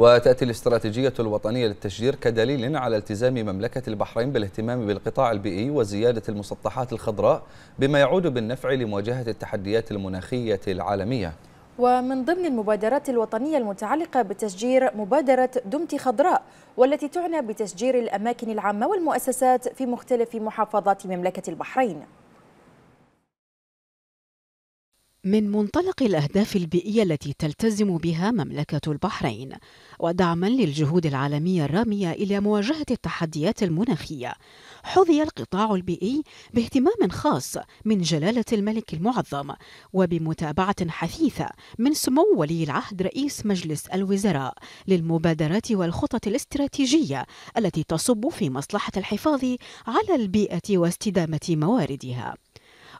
وتأتي الاستراتيجية الوطنية للتشجير كدليل على التزام مملكة البحرين بالاهتمام بالقطاع البيئي وزيادة المسطحات الخضراء بما يعود بالنفع لمواجهة التحديات المناخية العالمية ومن ضمن المبادرات الوطنية المتعلقة بتشجير مبادرة دمتي خضراء والتي تعنى بتشجير الأماكن العامة والمؤسسات في مختلف محافظات مملكة البحرين من منطلق الأهداف البيئية التي تلتزم بها مملكة البحرين ودعما للجهود العالمية الرامية إلى مواجهة التحديات المناخية حظي القطاع البيئي باهتمام خاص من جلالة الملك المعظم وبمتابعة حثيثة من سمو ولي العهد رئيس مجلس الوزراء للمبادرات والخطط الاستراتيجية التي تصب في مصلحة الحفاظ على البيئة واستدامة مواردها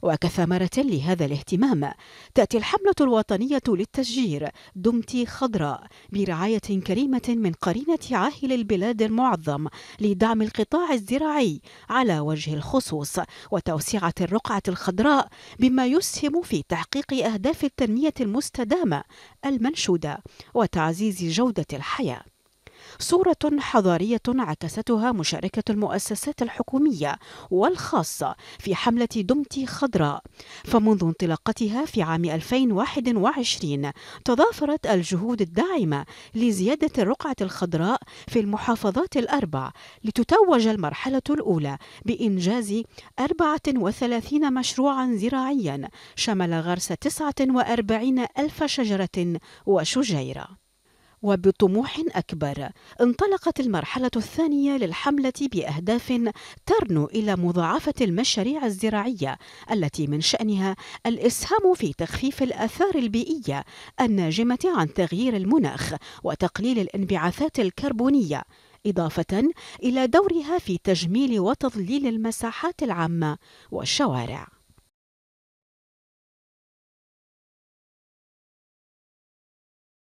وكثمرة لهذا الاهتمام تأتي الحملة الوطنية للتشجير دمتي خضراء برعاية كريمة من قرينة عاهل البلاد المعظم لدعم القطاع الزراعي على وجه الخصوص وتوسعة الرقعة الخضراء بما يسهم في تحقيق أهداف التنمية المستدامة المنشودة وتعزيز جودة الحياة صورة حضارية عكستها مشاركة المؤسسات الحكومية والخاصة في حملة دمتي خضراء فمنذ انطلاقتها في عام 2021 تضافرت الجهود الداعمة لزيادة الرقعة الخضراء في المحافظات الأربع لتتوج المرحلة الأولى بإنجاز 34 مشروعا زراعيا شمل غرس 49 ألف شجرة وشجيرة وبطموح أكبر انطلقت المرحلة الثانية للحملة بأهداف ترنو إلى مضاعفة المشاريع الزراعية التي من شأنها الإسهام في تخفيف الآثار البيئية الناجمة عن تغيير المناخ وتقليل الانبعاثات الكربونية إضافة إلى دورها في تجميل وتظليل المساحات العامة والشوارع